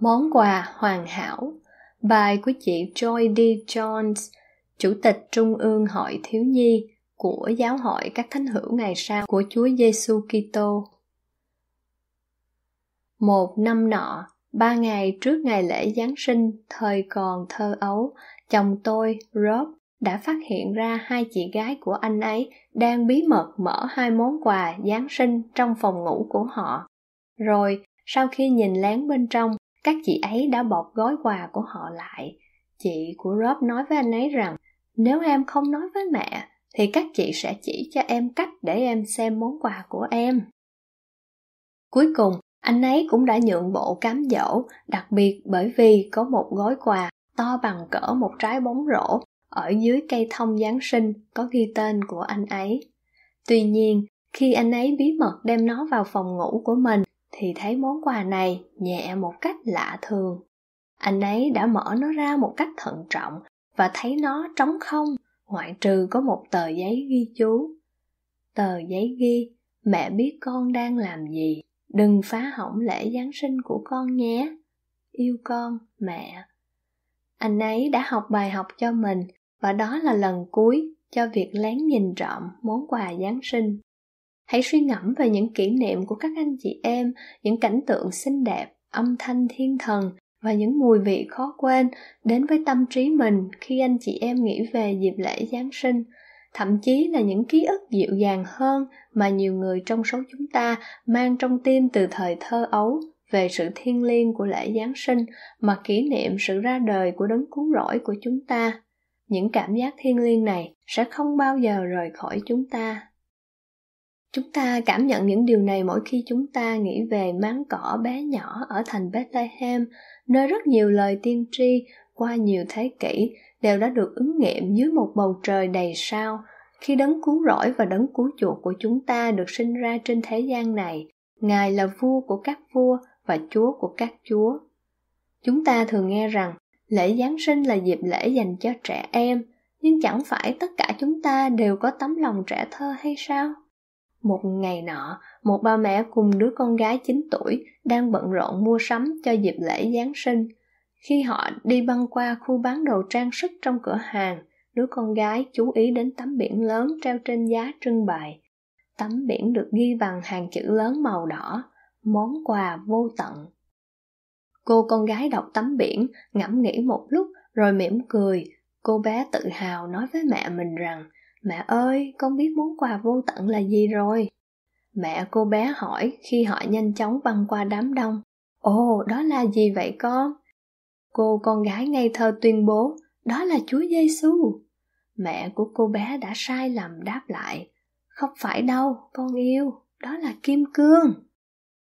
Món quà hoàn hảo Bài của chị Joy D. Jones, Chủ tịch Trung ương Hội Thiếu Nhi của Giáo hội các Thánh hữu ngày sau của Chúa Giêsu Kitô. Một năm nọ, ba ngày trước ngày lễ Giáng sinh, thời còn thơ ấu, chồng tôi, Rob, đã phát hiện ra hai chị gái của anh ấy đang bí mật mở hai món quà Giáng sinh trong phòng ngủ của họ. Rồi, sau khi nhìn lén bên trong, các chị ấy đã bọc gói quà của họ lại chị của rob nói với anh ấy rằng nếu em không nói với mẹ thì các chị sẽ chỉ cho em cách để em xem món quà của em cuối cùng anh ấy cũng đã nhượng bộ cám dỗ đặc biệt bởi vì có một gói quà to bằng cỡ một trái bóng rổ ở dưới cây thông giáng sinh có ghi tên của anh ấy tuy nhiên khi anh ấy bí mật đem nó vào phòng ngủ của mình thì thấy món quà này nhẹ một cách lạ thường anh ấy đã mở nó ra một cách thận trọng và thấy nó trống không ngoại trừ có một tờ giấy ghi chú tờ giấy ghi mẹ biết con đang làm gì đừng phá hỏng lễ giáng sinh của con nhé yêu con mẹ anh ấy đã học bài học cho mình và đó là lần cuối cho việc lén nhìn trộm món quà giáng sinh Hãy suy ngẫm về những kỷ niệm của các anh chị em, những cảnh tượng xinh đẹp, âm thanh thiên thần và những mùi vị khó quên đến với tâm trí mình khi anh chị em nghĩ về dịp lễ Giáng sinh, thậm chí là những ký ức dịu dàng hơn mà nhiều người trong số chúng ta mang trong tim từ thời thơ ấu về sự thiêng liêng của lễ Giáng sinh mà kỷ niệm sự ra đời của đấng cứu rỗi của chúng ta. Những cảm giác thiêng liêng này sẽ không bao giờ rời khỏi chúng ta. Chúng ta cảm nhận những điều này mỗi khi chúng ta nghĩ về máng cỏ bé nhỏ ở thành Bethlehem, nơi rất nhiều lời tiên tri qua nhiều thế kỷ đều đã được ứng nghiệm dưới một bầu trời đầy sao, khi đấng cứu rỗi và đấng cứu chuộc của chúng ta được sinh ra trên thế gian này, Ngài là vua của các vua và chúa của các chúa. Chúng ta thường nghe rằng lễ Giáng sinh là dịp lễ dành cho trẻ em, nhưng chẳng phải tất cả chúng ta đều có tấm lòng trẻ thơ hay sao? Một ngày nọ, một bà mẹ cùng đứa con gái 9 tuổi đang bận rộn mua sắm cho dịp lễ Giáng sinh. Khi họ đi băng qua khu bán đồ trang sức trong cửa hàng, đứa con gái chú ý đến tấm biển lớn treo trên giá trưng bày. Tấm biển được ghi bằng hàng chữ lớn màu đỏ, món quà vô tận. Cô con gái đọc tấm biển, ngẫm nghĩ một lúc rồi mỉm cười. Cô bé tự hào nói với mẹ mình rằng Mẹ ơi, con biết món quà vô tận là gì rồi. Mẹ cô bé hỏi khi họ nhanh chóng băng qua đám đông. Ồ, đó là gì vậy con? Cô con gái ngây thơ tuyên bố, đó là Chúa Giêsu. Mẹ của cô bé đã sai lầm đáp lại, không phải đâu, con yêu, đó là kim cương.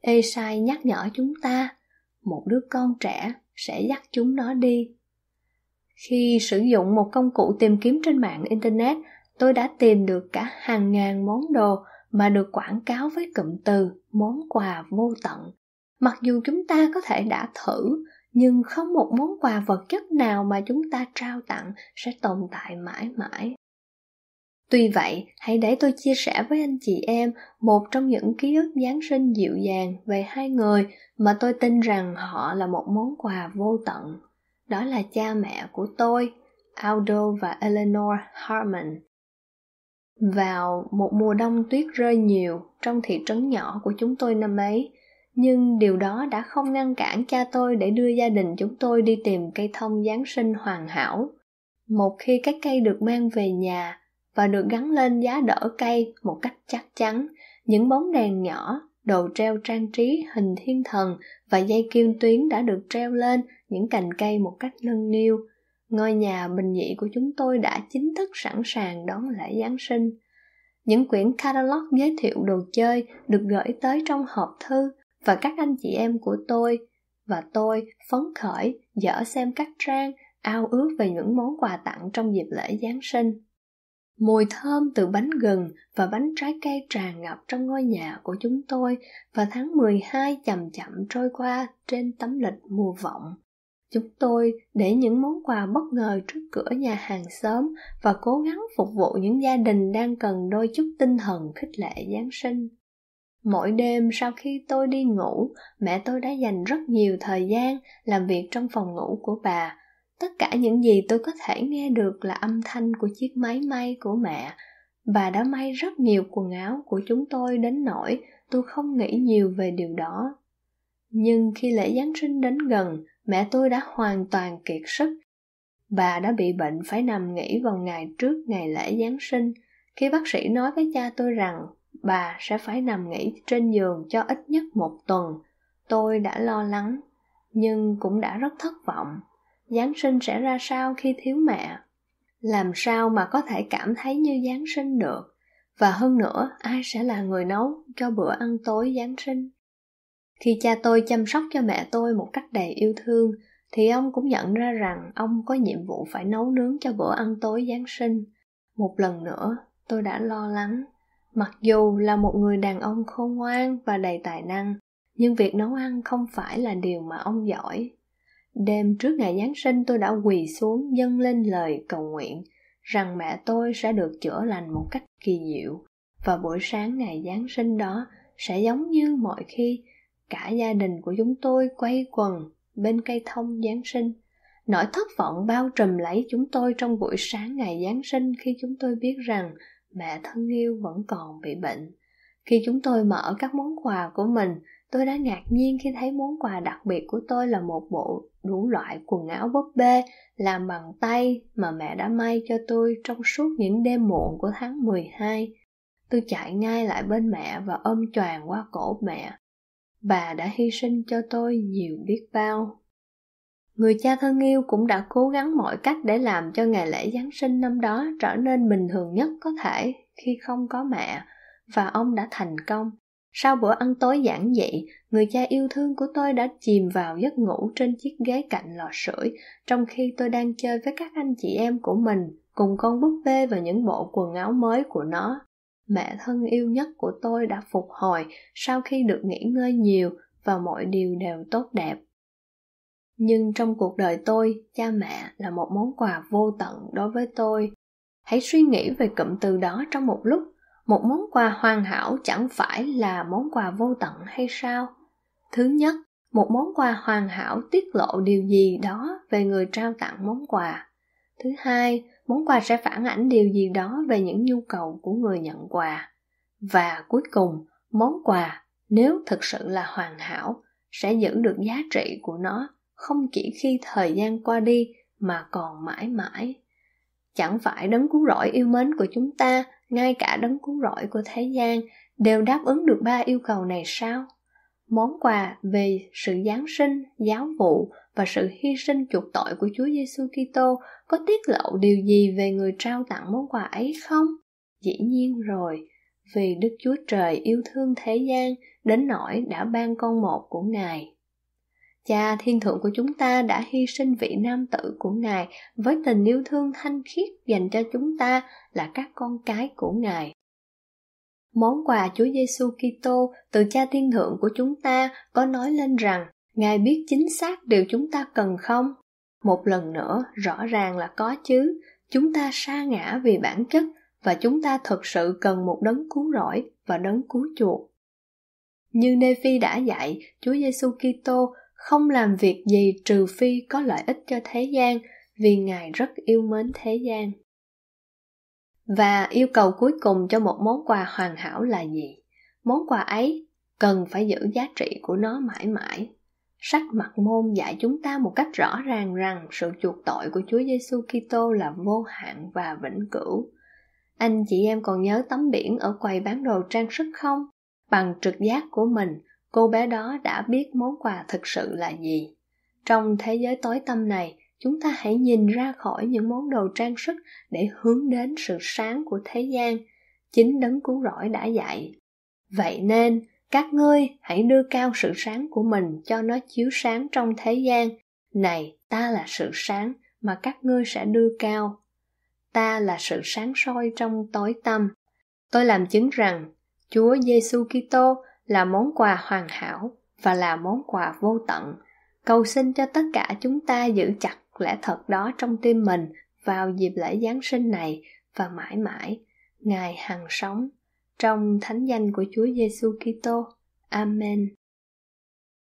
Ê sai nhắc nhở chúng ta, một đứa con trẻ sẽ dắt chúng nó đi. Khi sử dụng một công cụ tìm kiếm trên mạng Internet, tôi đã tìm được cả hàng ngàn món đồ mà được quảng cáo với cụm từ món quà vô tận mặc dù chúng ta có thể đã thử nhưng không một món quà vật chất nào mà chúng ta trao tặng sẽ tồn tại mãi mãi tuy vậy hãy để tôi chia sẻ với anh chị em một trong những ký ức giáng sinh dịu dàng về hai người mà tôi tin rằng họ là một món quà vô tận đó là cha mẹ của tôi aldo và eleanor harmon vào một mùa đông tuyết rơi nhiều trong thị trấn nhỏ của chúng tôi năm ấy nhưng điều đó đã không ngăn cản cha tôi để đưa gia đình chúng tôi đi tìm cây thông giáng sinh hoàn hảo một khi các cây được mang về nhà và được gắn lên giá đỡ cây một cách chắc chắn những bóng đèn nhỏ đồ treo trang trí hình thiên thần và dây kim tuyến đã được treo lên những cành cây một cách nâng niu ngôi nhà bình dị của chúng tôi đã chính thức sẵn sàng đón lễ Giáng sinh. Những quyển catalog giới thiệu đồ chơi được gửi tới trong hộp thư và các anh chị em của tôi và tôi phấn khởi dở xem các trang ao ước về những món quà tặng trong dịp lễ Giáng sinh. Mùi thơm từ bánh gừng và bánh trái cây tràn ngập trong ngôi nhà của chúng tôi và tháng 12 chậm chậm trôi qua trên tấm lịch mùa vọng. Chúng tôi để những món quà bất ngờ trước cửa nhà hàng xóm và cố gắng phục vụ những gia đình đang cần đôi chút tinh thần khích lệ Giáng sinh. Mỗi đêm sau khi tôi đi ngủ, mẹ tôi đã dành rất nhiều thời gian làm việc trong phòng ngủ của bà. Tất cả những gì tôi có thể nghe được là âm thanh của chiếc máy may của mẹ. Bà đã may rất nhiều quần áo của chúng tôi đến nỗi tôi không nghĩ nhiều về điều đó. Nhưng khi lễ Giáng sinh đến gần, mẹ tôi đã hoàn toàn kiệt sức. Bà đã bị bệnh phải nằm nghỉ vào ngày trước ngày lễ Giáng sinh, khi bác sĩ nói với cha tôi rằng bà sẽ phải nằm nghỉ trên giường cho ít nhất một tuần. Tôi đã lo lắng, nhưng cũng đã rất thất vọng. Giáng sinh sẽ ra sao khi thiếu mẹ? Làm sao mà có thể cảm thấy như Giáng sinh được? Và hơn nữa, ai sẽ là người nấu cho bữa ăn tối Giáng sinh? Khi cha tôi chăm sóc cho mẹ tôi một cách đầy yêu thương, thì ông cũng nhận ra rằng ông có nhiệm vụ phải nấu nướng cho bữa ăn tối Giáng sinh. Một lần nữa, tôi đã lo lắng. Mặc dù là một người đàn ông khôn ngoan và đầy tài năng, nhưng việc nấu ăn không phải là điều mà ông giỏi. Đêm trước ngày Giáng sinh tôi đã quỳ xuống dâng lên lời cầu nguyện rằng mẹ tôi sẽ được chữa lành một cách kỳ diệu và buổi sáng ngày Giáng sinh đó sẽ giống như mọi khi cả gia đình của chúng tôi quay quần bên cây thông giáng sinh nỗi thất vọng bao trùm lấy chúng tôi trong buổi sáng ngày giáng sinh khi chúng tôi biết rằng mẹ thân yêu vẫn còn bị bệnh khi chúng tôi mở các món quà của mình tôi đã ngạc nhiên khi thấy món quà đặc biệt của tôi là một bộ đủ loại quần áo búp bê làm bằng tay mà mẹ đã may cho tôi trong suốt những đêm muộn của tháng 12. Tôi chạy ngay lại bên mẹ và ôm choàng qua cổ mẹ bà đã hy sinh cho tôi nhiều biết bao người cha thân yêu cũng đã cố gắng mọi cách để làm cho ngày lễ giáng sinh năm đó trở nên bình thường nhất có thể khi không có mẹ và ông đã thành công sau bữa ăn tối giản dị người cha yêu thương của tôi đã chìm vào giấc ngủ trên chiếc ghế cạnh lò sưởi trong khi tôi đang chơi với các anh chị em của mình cùng con búp bê và những bộ quần áo mới của nó mẹ thân yêu nhất của tôi đã phục hồi sau khi được nghỉ ngơi nhiều và mọi điều đều tốt đẹp nhưng trong cuộc đời tôi cha mẹ là một món quà vô tận đối với tôi hãy suy nghĩ về cụm từ đó trong một lúc một món quà hoàn hảo chẳng phải là món quà vô tận hay sao thứ nhất một món quà hoàn hảo tiết lộ điều gì đó về người trao tặng món quà thứ hai món quà sẽ phản ảnh điều gì đó về những nhu cầu của người nhận quà và cuối cùng món quà nếu thực sự là hoàn hảo sẽ giữ được giá trị của nó không chỉ khi thời gian qua đi mà còn mãi mãi chẳng phải đấng cứu rỗi yêu mến của chúng ta ngay cả đấng cứu rỗi của thế gian đều đáp ứng được ba yêu cầu này sao món quà về sự giáng sinh giáo vụ và sự hy sinh chuộc tội của Chúa Giêsu Kitô có tiết lộ điều gì về người trao tặng món quà ấy không? Dĩ nhiên rồi, vì Đức Chúa Trời yêu thương thế gian đến nỗi đã ban con một của Ngài. Cha thiên thượng của chúng ta đã hy sinh vị nam tử của Ngài với tình yêu thương thanh khiết dành cho chúng ta là các con cái của Ngài. Món quà Chúa Giêsu Kitô từ Cha thiên thượng của chúng ta có nói lên rằng ngài biết chính xác điều chúng ta cần không một lần nữa rõ ràng là có chứ chúng ta sa ngã vì bản chất và chúng ta thực sự cần một đấng cứu rỗi và đấng cứu chuộc như Nephi đã dạy, Chúa Giêsu Kitô không làm việc gì trừ phi có lợi ích cho thế gian, vì Ngài rất yêu mến thế gian. Và yêu cầu cuối cùng cho một món quà hoàn hảo là gì? Món quà ấy cần phải giữ giá trị của nó mãi mãi. Sách mặt môn dạy chúng ta một cách rõ ràng rằng sự chuộc tội của Chúa Giêsu Kitô là vô hạn và vĩnh cửu. Anh chị em còn nhớ tấm biển ở quầy bán đồ trang sức không? Bằng trực giác của mình, cô bé đó đã biết món quà thực sự là gì. Trong thế giới tối tăm này, chúng ta hãy nhìn ra khỏi những món đồ trang sức để hướng đến sự sáng của thế gian, chính đấng cứu rỗi đã dạy. Vậy nên, các ngươi hãy đưa cao sự sáng của mình cho nó chiếu sáng trong thế gian này ta là sự sáng mà các ngươi sẽ đưa cao ta là sự sáng soi trong tối tâm tôi làm chứng rằng chúa giêsu kitô là món quà hoàn hảo và là món quà vô tận cầu xin cho tất cả chúng ta giữ chặt lẽ thật đó trong tim mình vào dịp lễ giáng sinh này và mãi mãi ngài hằng sống trong thánh danh của Chúa Giêsu Kitô. Amen.